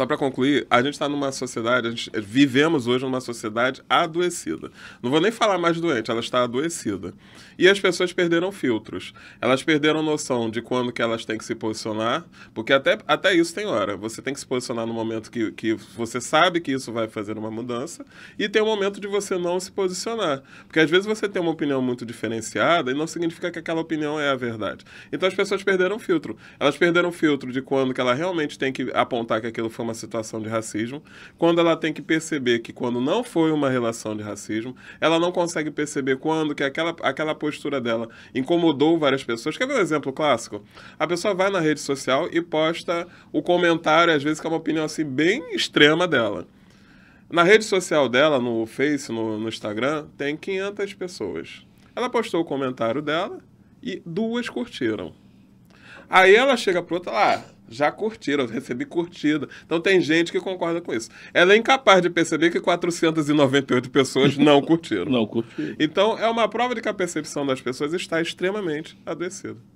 só para concluir, a gente está numa sociedade, a gente, vivemos hoje numa sociedade adoecida. Não vou nem falar mais doente, ela está adoecida. E as pessoas perderam filtros. Elas perderam noção de quando que elas têm que se posicionar, porque até, até isso tem hora. Você tem que se posicionar no momento que, que você sabe que isso vai fazer uma mudança, e tem o um momento de você não se posicionar. Porque às vezes você tem uma opinião muito diferenciada e não significa que aquela opinião é a verdade. Então as pessoas perderam filtro. Elas perderam filtro de quando que ela realmente tem que apontar que aquilo foi uma uma situação de racismo, quando ela tem que perceber que quando não foi uma relação de racismo, ela não consegue perceber quando que aquela, aquela postura dela incomodou várias pessoas. Quer ver um exemplo clássico? A pessoa vai na rede social e posta o comentário, às vezes, que é uma opinião assim bem extrema dela. Na rede social dela, no Face, no, no Instagram, tem 500 pessoas. Ela postou o comentário dela e duas curtiram. Aí ela chega pro outro lá, ah, já curtiram, recebi curtida. Então tem gente que concorda com isso. Ela é incapaz de perceber que 498 pessoas não curtiram. não curtiram. Então é uma prova de que a percepção das pessoas está extremamente adoecida.